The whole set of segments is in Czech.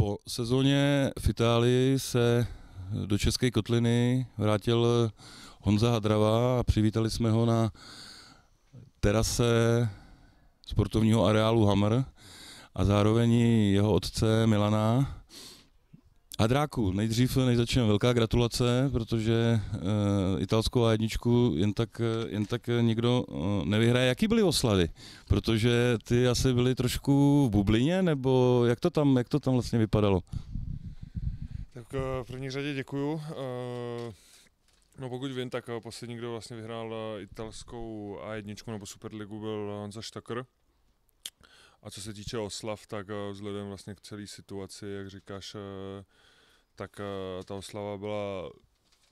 Po sezóně v Itálii se do České kotliny vrátil Honza Hadrava a přivítali jsme ho na terase sportovního areálu Hammer a zároveň jeho otce Milana, Hadráku, nejdřív než začneme velká gratulace, protože uh, italskou a jedničku jen tak, eh, jen tak eh, nikdo uh, nevyhraje. Jaký byly oslavy? Protože ty asi byly trošku v bublině, nebo jak to tam, jak to tam vlastně vypadalo? Tak v první řadě děkuju. Uh, no pokud vím, tak poslední, kdo vlastně vyhrál italskou A1 nebo Superligu byl Hansa Štakr. A co se týče oslav, tak vzhledem vlastně k celé situaci, jak říkáš, tak eh, ta oslava byla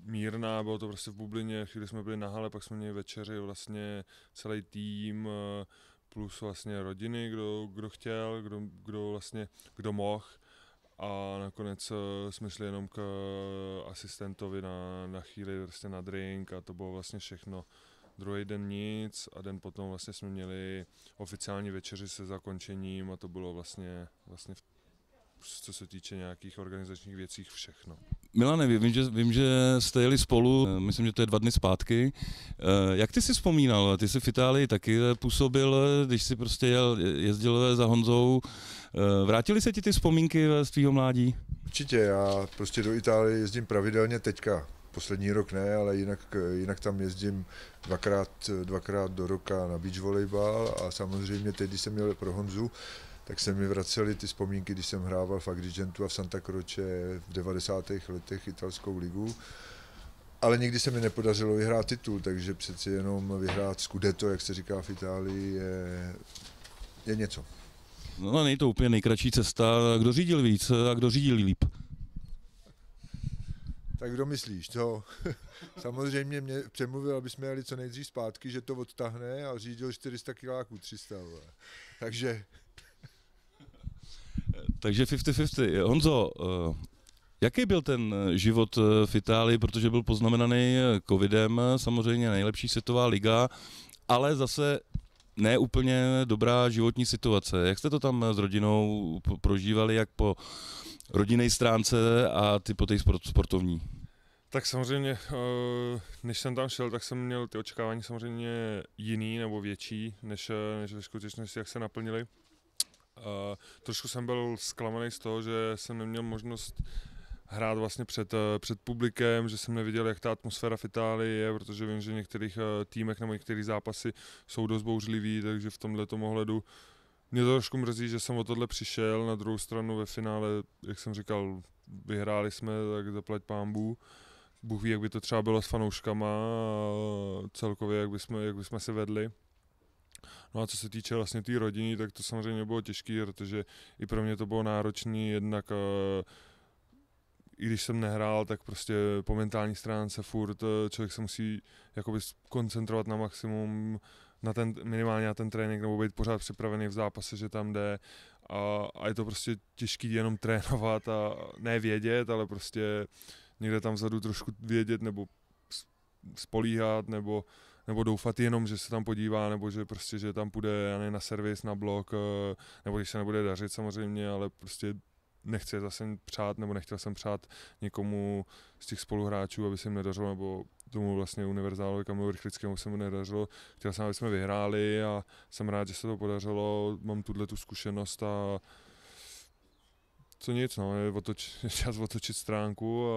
mírná, bylo to prostě v bublině, chvíli jsme byli na hale, pak jsme měli večeři vlastně celý tým, eh, plus vlastně rodiny, kdo, kdo chtěl, kdo, kdo vlastně, kdo mohl. A nakonec eh, jsme šli jenom k asistentovi na, na chvíli vlastně na drink a to bylo vlastně všechno. Druhý den nic a den potom vlastně jsme měli oficiální večeři se zakončením a to bylo vlastně, vlastně v co se týče nějakých organizačních věcí, všechno. Milane, vím, že, vím, že jste jeli spolu, eh, myslím, že to je dva dny zpátky. Eh, jak ty si vzpomínal? Ty jsi v Itálii taky působil, když jsi prostě jel, jezdil za Honzou. Eh, Vrátili se ti ty vzpomínky z tvého mládí? Určitě, já prostě do Itálie jezdím pravidelně teďka. Poslední rok ne, ale jinak, jinak tam jezdím dvakrát, dvakrát do roka na beach volejbal a samozřejmě teď, když jsem měl pro Honzu, tak se mi vracely ty vzpomínky, když jsem hrával v Agrigentu a v Santa Croce v 90. letech italskou ligu. Ale nikdy se mi nepodařilo vyhrát titul, takže přeci jenom vyhrát Scudetto, jak se říká v Itálii, je, je něco. No, no není to úplně nejkratší cesta. Kdo řídil víc a kdo řídil líp? Tak kdo myslíš? To samozřejmě mě přemluvil, aby jsme jeli co nejdřív zpátky, že to odtahne a řídil 400 kiláků 300. Takže takže 50-50. Honzo, eh, jaký byl ten eh, život eh, v Itálii, protože byl poznamenaný covidem, samozřejmě nejlepší světová liga, ale zase ne úplně dobrá životní situace. Jak jste to tam s rodinou prožívali, jak po rodinné stránce a ty po té sportovní? Tak samozřejmě, než jsem tam šel, tak jsem měl ty očekávání samozřejmě jiný nebo větší, než, než ve skutečnosti, jak se naplnili. A trošku jsem byl zklamaný z toho, že jsem neměl možnost hrát vlastně před, eh, před publikem, že jsem neviděl, jak ta atmosféra v Itálii je, protože vím, že v některých eh, týmech nebo některých zápasy jsou dost bouřlivý, takže v tomhle ohledu mě to trošku mrzí, že jsem o tohle přišel, na druhou stranu ve finále, jak jsem říkal, vyhráli jsme, tak zaplať pámbu. Bůh ví, jak by to třeba bylo s fanouškama a celkově, jak bychom, jak bychom se vedli. No a co se týče vlastně té tý rodiny, tak to samozřejmě bylo těžké, protože i pro mě to bylo náročné jednak eh, i když jsem nehrál, tak prostě po mentální stránce furt eh, člověk se musí jakoby koncentrovat na maximum, na ten, minimálně na ten trénink, nebo být pořád připravený v zápase, že tam jde. A, a je to prostě těžký jenom trénovat a ne vědět, ale prostě někde tam vzadu trošku vědět nebo spolíhat, nebo uh, nebo doufat jenom, že se tam podívá, nebo že prostě, že tam půjde ani na servis, na blok, eh, nebo když se nebude dařit samozřejmě, ale prostě nechci zase přát, nebo nechtěl jsem přát někomu z těch spoluhráčů, aby se jim nedařilo, nebo tomu vlastně univerzálovi Kamilu Rychlickému se mu nedařilo. Chtěl jsem, aby jsme vyhráli a jsem rád, že se to podařilo. Mám tuhle tu zkušenost a co nic, no, je, otoč, čas otočit stránku a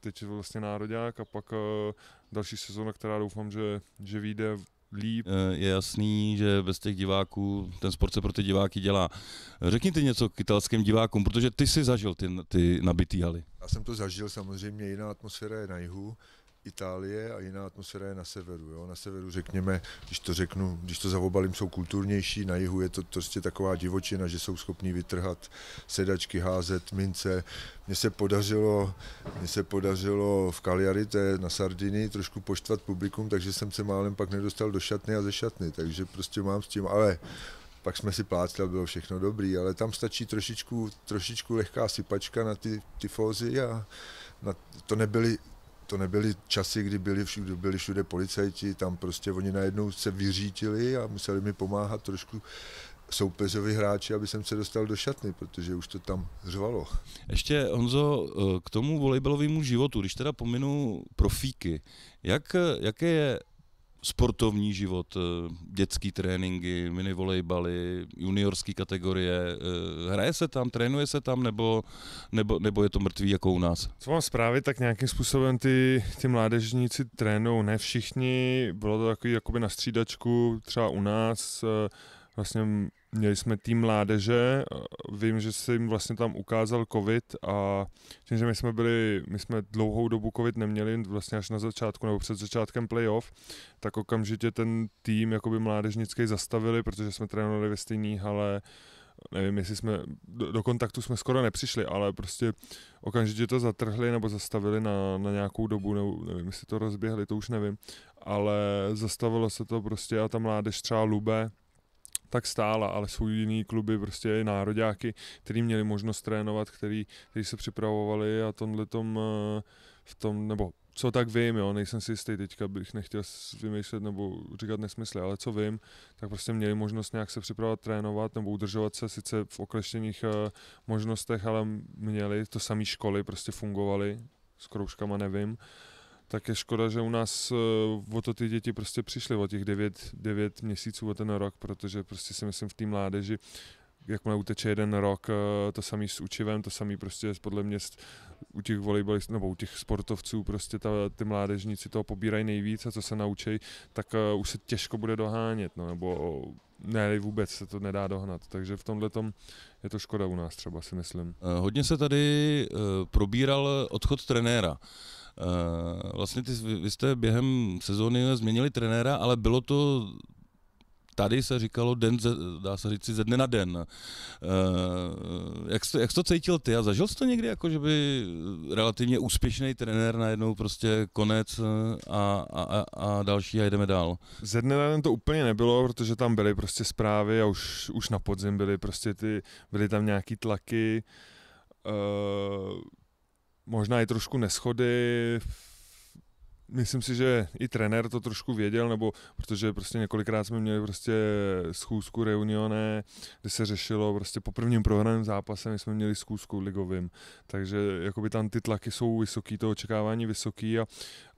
teď je vlastně nároďák a pak a eh, další sezóna, která doufám, že, že vyjde líp. Eh, je jasný, že bez těch diváků ten sport se pro ty diváky dělá. Řekni ty něco k italským divákům, protože ty jsi zažil ty, ty nabitý haly. Já jsem to zažil samozřejmě, jiná atmosféra je na jihu. Itálie a jiná atmosféra je na severu. Jo? Na severu řekněme, když to řeknu, když to zavobalím, jsou kulturnější, na jihu je to prostě taková divočina, že jsou schopní vytrhat sedačky, házet, mince. Mně se podařilo, mně se podařilo v Cagliari, to je na Sardinii, trošku poštvat publikum, takže jsem se málem pak nedostal do šatny a ze šatny, takže prostě mám s tím, ale pak jsme si plácli a bylo všechno dobrý, ale tam stačí trošičku, trošičku lehká sypačka na ty tyfózy a na, to nebyly to nebyly časy, kdy byli, všude, byli všude policajti, tam prostě oni najednou se vyřítili a museli mi pomáhat trošku soupeřovi hráči, aby jsem se dostal do šatny, protože už to tam řvalo. Ještě Honzo, eh, k tomu volejbalovému životu, když teda pominu profíky, jak, jaké je sportovní život, eh, dětský tréninky, minivolejbaly, juniorské kategorie. Eh, hraje se tam, trénuje se tam, nebo, nebo, nebo je to mrtvý jako u nás? Co mám zprávy, tak nějakým způsobem ty, ty mládežníci trénují, ne všichni, bylo to takový jakoby na střídačku, třeba u nás, eh, vlastně Měli jsme tým mládeže, eh, vím, že se jim vlastně tam ukázal covid a tím, že my jsme byli, my jsme dlouhou dobu covid neměli, vlastně až na začátku nebo před začátkem playoff, tak okamžitě ten tým jakoby mládežnický zastavili, protože jsme trénovali ve stejné hale, nevím, jestli jsme, do, do kontaktu jsme skoro nepřišli, ale prostě okamžitě to zatrhli nebo zastavili na, na nějakou dobu, nebo nevím, jestli to rozběhli, to už nevím, ale zastavilo se to prostě a ta mládež třeba Lube, tak stála, ale jsou jiný kluby, prostě nároďáky, který měli možnost trénovat, který, který se připravovali a tomhle tom, eh, v tom, nebo co tak vím, jo, nejsem si jistý, teďka bych nechtěl vymýšlet nebo říkat nesmysly, ale co vím, tak prostě měli možnost nějak se připravovat, trénovat nebo udržovat se sice v okleštěných eh, možnostech, ale měli to samé školy, prostě fungovaly, s kroužkama nevím tak je škoda, že u nás eh, o to ty děti prostě přišly, o těch 9, 9 měsíců, o ten rok, protože prostě si myslím v té mládeži, jakmile uteče jeden rok, eh, to samý s učivem, to samý prostě podle mě u těch volejbalistů nebo u těch sportovců prostě ta, ty mládežníci toho pobírají nejvíc a co se naučí, tak eh, už se těžko bude dohánět, no, nebo ne, vůbec se to nedá dohnat, takže v tomhle tom je to škoda u nás třeba si myslím. Hodně se tady probíral odchod trenéra. Eh, vlastně ty, vy jste během sezóny změnili trenéra, ale bylo to tady se říkalo den, ze, dá se říct, ze dne na den. Eh, jak, jste, jak jste to cítil ty a zažil jsi to někdy, jako že by relativně úspěšný trenér najednou prostě konec eh, a, a, a další a jdeme dál? Ze dne na den to úplně nebylo, protože tam byly prostě zprávy a už, už na podzim byly prostě ty, byly tam nějaký tlaky, uh, možná i trošku neschody. Myslím si, že i trenér to trošku věděl, nebo protože prostě několikrát jsme měli prostě schůzku reunioné, kde se řešilo prostě po prvním prohraném zápase, my jsme měli schůzku ligovým, takže jakoby tam ty tlaky jsou vysoký, to očekávání vysoký a,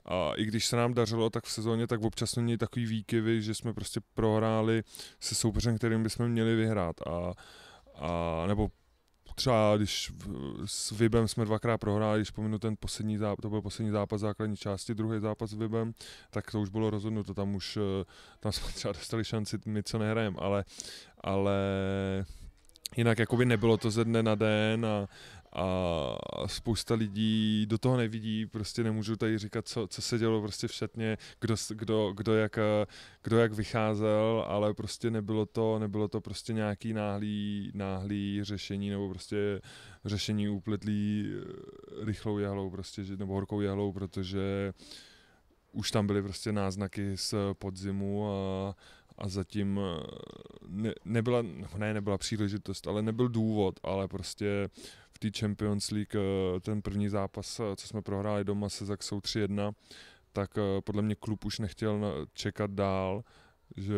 a i když se nám dařilo tak v sezóně, tak občas jsme měli takový výkyvy, že jsme prostě prohráli se soupeřem, kterým bychom měli vyhrát a, a nebo třeba když s Vibem jsme dvakrát prohráli, když pominu ten poslední zápas, to byl poslední zápas základní části, druhý zápas s Vibem, tak to už bylo rozhodnuto, tam už, eh, tam jsme třeba dostali šanci, my co nehrajeme, ale, ale jinak jakoby nebylo to ze dne na den a, a spousta lidí do toho nevidí, prostě nemůžu tady říkat, co, co se dělo prostě v šatně, kdo, kdo, kdo, jak, eh, kdo jak vycházel, ale prostě nebylo to, nebylo to prostě nějaký náhlý, náhlý řešení nebo prostě řešení upletlý eh, rychlou jehlou prostě, nebo horkou jehlou, protože už tam byly prostě náznaky z podzimu a, a zatím eh, ne, nebyla, ne, nebyla příležitost, ale nebyl důvod, ale prostě té Champions League eh, ten první zápas, eh, co jsme prohráli doma se Zaxou 3-1, tak eh, podle mě klub už nechtěl čekat dál, že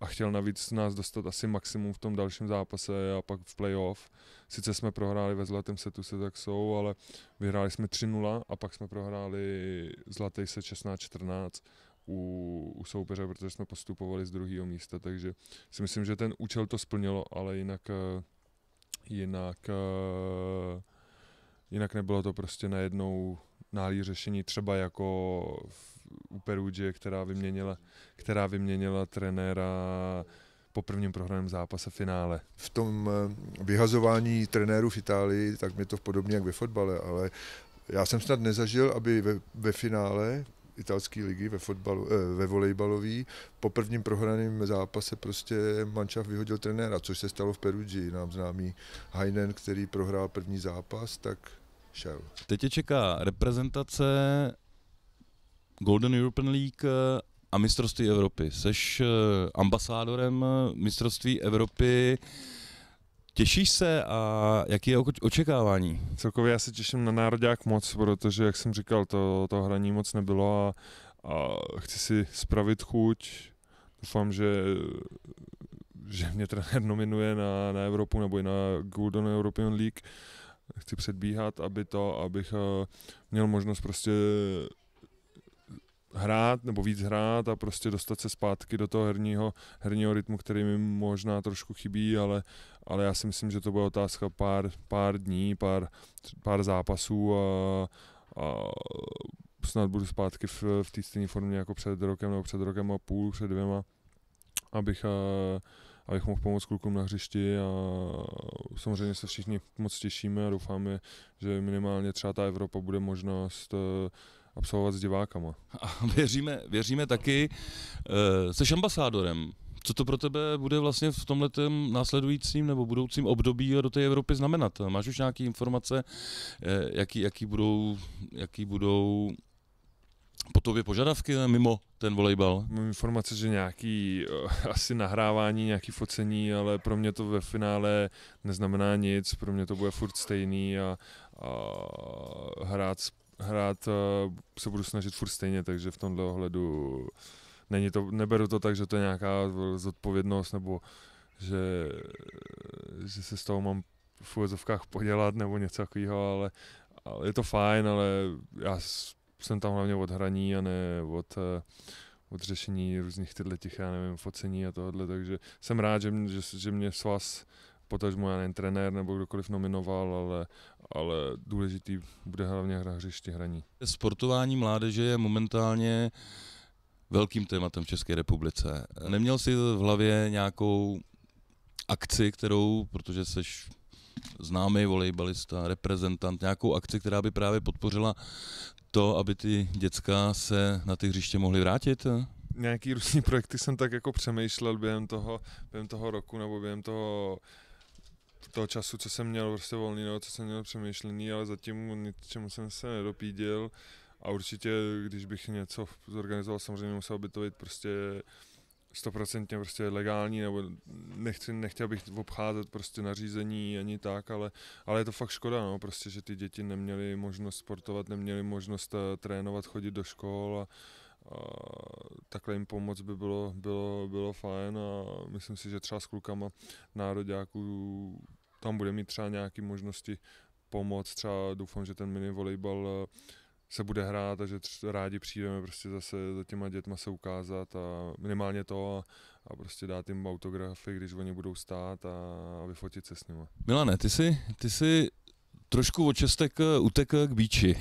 a chtěl navíc nás dostat asi maximum v tom dalším zápase a pak v playoff. Sice jsme prohráli ve zlatém setu se tak jsou, ale vyhráli jsme 3-0 a pak jsme prohráli zlatý se 16-14 u, u soupeře, protože jsme postupovali z druhého místa, takže si myslím, že ten účel to splnilo, ale jinak Jinak, eh, jinak nebylo to prostě najednou náhlý řešení, třeba jako u Perugie, která vyměnila, která vyměnila trenéra po prvním prohraném zápase finále. V tom eh, vyhazování trenérů v Itálii, tak mi to podobně jak ve fotbale, ale já jsem snad nezažil, aby ve, ve finále italské ligy ve, fotbalu, eh, ve volejbalový. Po prvním prohraném zápase prostě Mančaf vyhodil trenéra, což se stalo v Perugii. Nám známý Heinen, který prohrál první zápas, tak šel. Teď tě čeká reprezentace Golden European League eh, a mistrovství Evropy. Seš eh, ambasádorem mistrovství Evropy. Těšíš se a jaký je očekávání? Celkově já se těším na nároďák moc, protože, jak jsem říkal, to, to hraní moc nebylo a, a chci si spravit chuť. Doufám, že že mě trenér nominuje na, na Evropu nebo i na Golden European League. Chci předbíhat, aby to, abych eh, měl možnost prostě hrát nebo víc hrát a prostě dostat se zpátky do toho herního, herního rytmu, který mi možná trošku chybí, ale, ale já si myslím, že to bude otázka pár, pár dní, pár, pár zápasů a, a snad budu zpátky v, v té stejné formě jako před rokem nebo před rokem a půl, před dvěma, abych, a, abych mohl pomoct klukům na hřišti a samozřejmě se všichni moc těšíme a doufáme, že minimálně třeba ta Evropa bude možnost a, eh, absolvovat s divákama. A věříme, věříme taky. E, seš ambasádorem. Co to pro tebe bude vlastně v tomhle následujícím nebo budoucím období do té Evropy znamenat? Máš už nějaké informace, eh, jaký, jaký, budou, jaký budou po tobě požadavky mimo ten volejbal? Mám informace, že nějaký eh, asi nahrávání, nějaký focení, ale pro mě to ve finále neznamená nic, pro mě to bude furt stejný a, a hrát s hrát eh, se budu snažit furt stejně, takže v tomhle ohledu není to, neberu to tak, že to je nějaká zodpovědnost nebo že, že se s toho mám v úvozovkách podělat nebo něco takového, ale, ale je to fajn, ale já jsem tam hlavně od hraní a ne od, eh, od řešení různých tyhle těch, já nevím, focení a tohle, takže jsem rád, že, mě, že, že mě vás potažmo, já nevím, trenér nebo kdokoliv nominoval, ale, ale důležitý bude hlavně hra hřiště hraní. Sportování mládeže je momentálně velkým tématem v České republice. Neměl jsi v hlavě nějakou akci, kterou, protože jsi známý volejbalista, reprezentant, nějakou akci, která by právě podpořila to, aby ty děcka se na ty hřiště mohly vrátit? Nějaký různý projekty jsem tak jako přemýšlel během toho, během toho roku nebo během toho toho času, co jsem měl prostě volný, nebo co jsem měl přemýšlený, ale zatím ničemu jsem se nedopíděl a určitě, když bych něco zorganizoval, samozřejmě musel by to být prostě stoprocentně prostě legální, nebo nechci, nechtěl bych obcházet prostě nařízení ani tak, ale, ale je to fakt škoda, no, prostě, že ty děti neměly možnost sportovat, neměly možnost eh, trénovat, chodit do škol a, a takhle jim pomoc by bylo, bylo, bylo fajn a myslím si, že třeba s klukama nároďáků tam bude mít třeba nějaké možnosti pomoc, třeba doufám, že ten mini volejbal eh, se bude hrát a že rádi přijdeme prostě zase za těma dětma se ukázat a minimálně to a, a prostě dát jim autografy, když oni budou stát a, a vyfotit se s nimi. Milane, ty jsi, ty jsi trošku od čestek eh, utek eh, k bíči.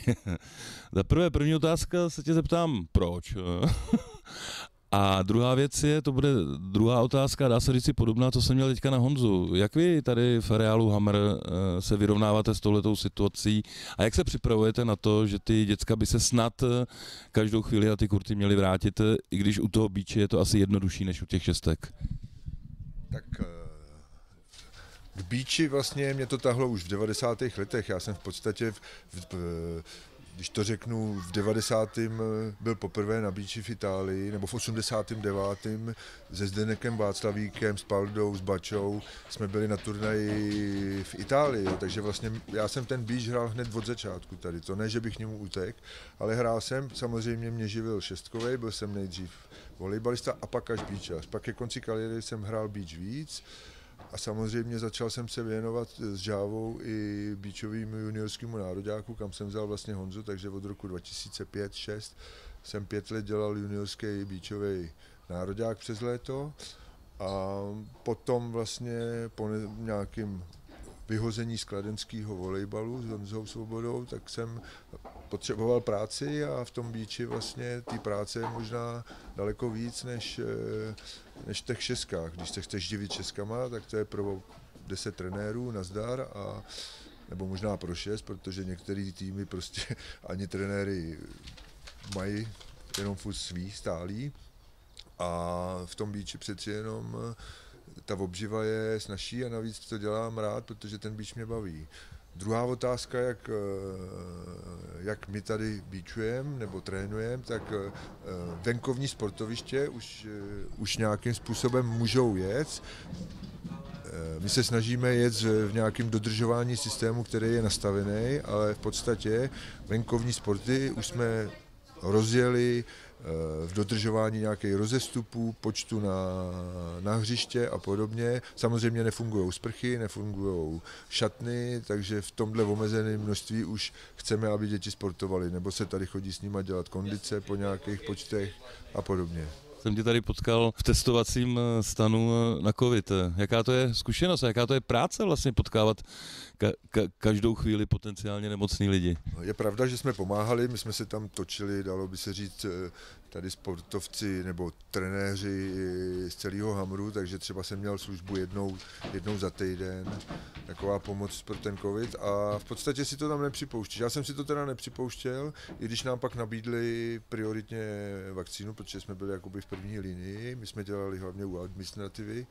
Za prvé, první otázka se tě zeptám, proč? A druhá věc je, to bude druhá otázka, dá se říct podobná, co jsem měl teďka na Honzu. Jak vy tady v areálu Hammer eh, se vyrovnáváte s touhletou situací a jak se připravujete na to, že ty děcka by se snad každou chvíli na ty kurty měly vrátit, i když u toho bíče je to asi jednodušší než u těch šestek? Tak k Bíči vlastně mě to tahlo už v 90. letech. Já jsem v podstatě, v, v, v když to řeknu, v 90. Eh, byl poprvé na Bíči v Itálii, nebo v 89. se Zdenekem Václavíkem, s Paldou, s Bačou, jsme byli na turnaji v Itálii, takže vlastně já jsem ten Bíč hrál hned od začátku tady. To ne, že bych němu utek, ale hrál jsem, samozřejmě mě živil šestkový, byl jsem nejdřív volejbalista a pak až bíčař. Pak ke konci kariéry jsem hrál bíč víc, a samozřejmě začal jsem se věnovat s Žávou i Bíčovým juniorskému nároďáku, kam jsem vzal vlastně Honzu, takže od roku 2005 6 jsem pět let dělal juniorský Bíčový nároďák přes léto. A potom vlastně po nějakým vyhození z kladenského volejbalu s Honzou Svobodou, tak jsem potřeboval práci a v tom bíči vlastně ty práce je možná daleko víc než, eh, než v těch šeskách. Když se chceš živit šeskama, tak to je pro deset trenérů, zdar a nebo možná pro šest, protože některé týmy prostě ani trenéry mají jenom furt svý stálý a v tom bíči přeci jenom eh, ta obživa je snažší a navíc to dělám rád, protože ten bíč mě baví. Druhá otázka, jak, eh, jak my tady bíčujeme nebo trénujeme, tak eh, venkovní sportoviště už, eh, už nějakým způsobem můžou jet. My se snažíme jet v nějakém dodržování systému, který je nastavený, ale v podstatě venkovní sporty už jsme rozjeli, Eh, v dodržování nějakých rozestupů, počtu na, na hřiště a podobně. Samozřejmě nefungují sprchy, nefungují šatny, takže v tomhle omezeném množství už chceme, aby děti sportovali nebo se tady chodí s nimi dělat kondice po nějakých počtech a podobně jsem tě tady potkal v testovacím eh, stanu eh, na COVID. Eh, jaká to je zkušenost a jaká to je práce vlastně potkávat ka- ka- každou chvíli potenciálně nemocný lidi? Je pravda, že jsme pomáhali, my jsme se tam točili, dalo by se říct, tady sportovci nebo trenéři z celého Hamru, takže třeba jsem měl službu jednou, jednou za týden, taková pomoc pro ten covid a v podstatě si to tam nepřipouští. Já jsem si to teda nepřipouštěl, i když nám pak nabídli prioritně vakcínu, protože jsme byli jakoby v první linii, my jsme dělali hlavně u administrativy,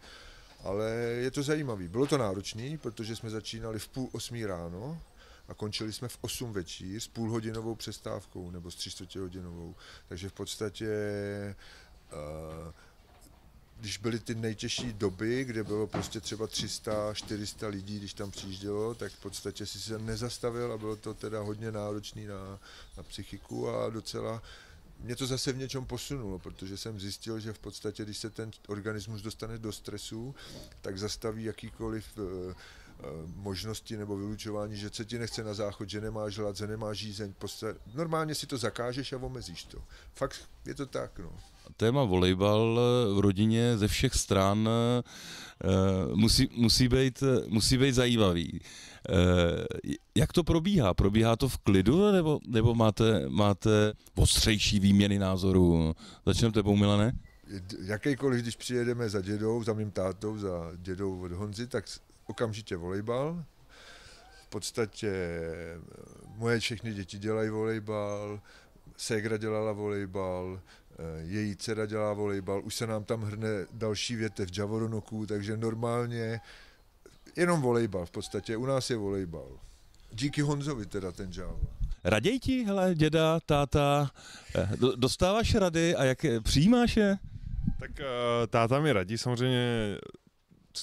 ale je to zajímavé. Bylo to náročné, protože jsme začínali v půl osmí ráno, a končili jsme v 8 večer s půlhodinovou přestávkou nebo s 300 hodinovou. Takže v podstatě eh, když byly ty nejtěžší doby, kde bylo prostě třeba 300, 400 lidí, když tam přijíždělo, tak v podstatě si se nezastavil a bylo to teda hodně náročný na, na psychiku a docela mě to zase v něčem posunulo, protože jsem zjistil, že v podstatě, když se ten organismus dostane do stresu, tak zastaví jakýkoliv uh, Eh, možnosti nebo vylučování, že se ti nechce na záchod, že nemáš hlad, že nemáš žízeň. Prostě normálně si to zakážeš a omezíš to. Fakt je to tak, no. Téma volejbal eh, v rodině ze všech stran eh, musí, musí, být, musí být zajímavý. Jak to probíhá? Probíhá to v klidu, nebo, nebo máte, máte ostřejší výměny názorů? Začneme tebou, Milane? Jakýkoliv, když přijedeme za dědou, za mým tátou, za dědou od Honzi, tak okamžitě volejbal. V podstatě eh, moje všechny děti dělají volejbal, ségra dělala volejbal, eh, její dcera dělá volejbal, už se nám tam hrne další větev Javoronoku, takže normálně jenom volejbal v podstatě, u nás je volejbal. Díky Honzovi teda ten Java. Raději ti, hele, děda, táta, eh, dostáváš rady a jak přijímáš je? Tak táta mi radí samozřejmě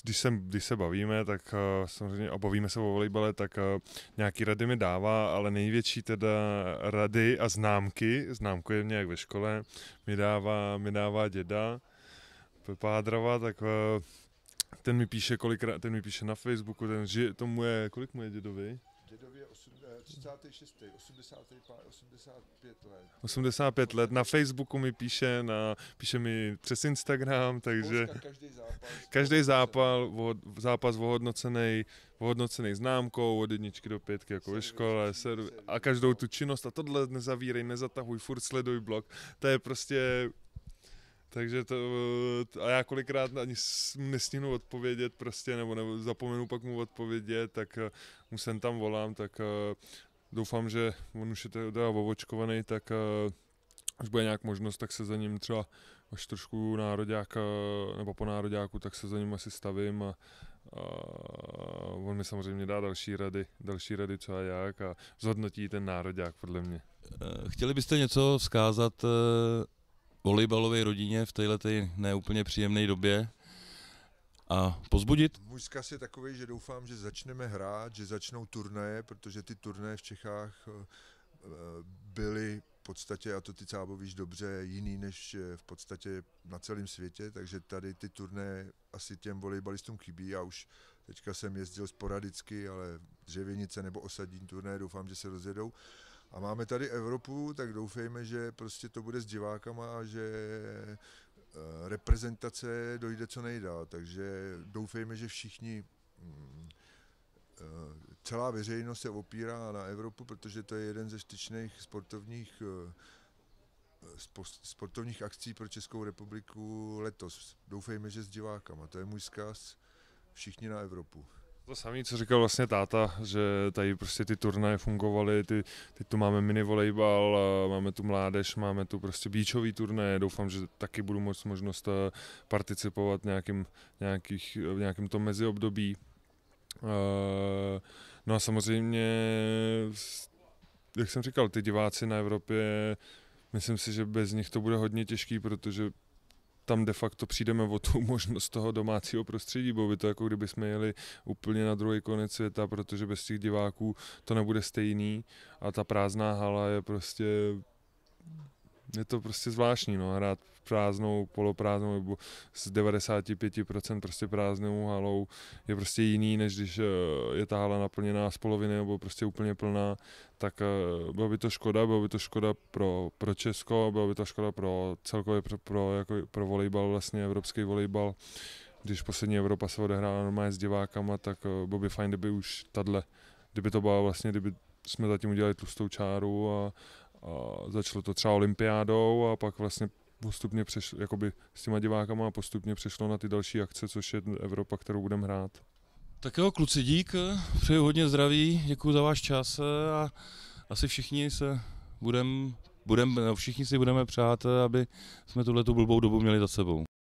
když, se, když se bavíme, tak eh, samozřejmě a bavíme se o volejbale, tak eh, nějaký rady mi dává, ale největší teda rady a známky, je mě jak ve škole, mi dává, mi dává děda Hadrava, tak eh, ten mi píše kolikrát, ten mi píše na Facebooku, ten žije, tomu je, kolik mu je dědovi? dědově 36. 85, 85 let. 85 let. Na Facebooku mi píše, na, píše mi přes Instagram, takže... Polska každý zápas. Každý zápal, zápas ohodnocený, ohodnocený známkou od jedničky do pětky, jako ve škole, serv, a každou no. tu činnost a tohle nezavírej, nezatahuj, furt sleduj blog. To je prostě takže to, eh, a já kolikrát ani nestihnu odpovědět prostě, nebo, nebo zapomenu pak mu odpovědět, tak eh, mu sem tam volám, tak eh, doufám, že on už je teda ovočkovaný, tak už bude nějak možnost, tak se za ním třeba až trošku nároďák, nebo po nároďáku, tak se za ním asi stavím a, a on mi samozřejmě dá další rady, další rady co a jak a zhodnotí ten nároďák podle mě. Chtěli byste něco vzkázat volejbalové rodině v této neúplně příjemné době a pozbudit. Můj zkaz je takový, že doufám, že začneme hrát, že začnou turnaje, protože ty turnaje v Čechách eh, eh, byly v podstatě, a to ty Cábo víš dobře, jiný než v podstatě na celém světě, takže tady ty turné asi těm volejbalistům chybí. A už teďka jsem jezdil sporadicky, ale dřevěnice nebo osadní turné doufám, že se rozjedou. A máme tady Evropu, tak doufejme, že prostě to bude s divákama a že eh, reprezentace dojde co nejdál. Takže doufejme, že všichni mm, eh, celá veřejnost se opírá na Evropu, protože to je jeden ze styčných sportovních eh, sportovních akcí pro Českou republiku letos. Doufejme, že s divákama. To je můj zkaz. Všichni na Evropu. To samé, co říkal vlastně táta, že tady prostě ty turnaje fungovaly, ty, teď tu máme mini volejbal, máme tu mládež, máme tu prostě bíčový turnaje, doufám, že taky budu moct možnost eh, participovat v nějakým, nějakých, v nějakém tom meziobdobí. Eh, no a samozřejmě, jak jsem říkal, ty diváci na Evropě, myslím si, že bez nich to bude hodně těžký, protože tam de facto přijdeme o tu možnost toho domácího prostředí, bo by to jako kdyby jsme jeli úplně na druhý konec světa, protože bez těch diváků to nebude stejný a ta prázdná hala je prostě je to prostě zvláštní, no, hrát prázdnou, poloprázdnou nebo s 95% prostě prázdnou halou je prostě jiný, než když eh, je ta hala naplněná z poloviny nebo prostě úplně plná, tak eh, bylo by to škoda, bylo by to škoda pro, pro Česko, bylo by to škoda pro celkově pro, pro, jako, pro volejbal, vlastně evropský volejbal, když poslední Evropa se odehrála normálně s divákama, tak eh, bylo by fajn, kdyby už tadle, kdyby to bylo vlastně, kdyby jsme zatím udělali tlustou čáru a, a začalo to třeba olympiádou a pak vlastně postupně přešlo, jakoby s těma divákama a postupně přešlo na ty další akce, což je Evropa, kterou budeme hrát. Tak jo, kluci, dík, přeju hodně zdraví, děkuji za váš čas a asi všichni se budeme, budem, všichni si budeme přát, aby jsme tuhle blbou dobu měli za sebou.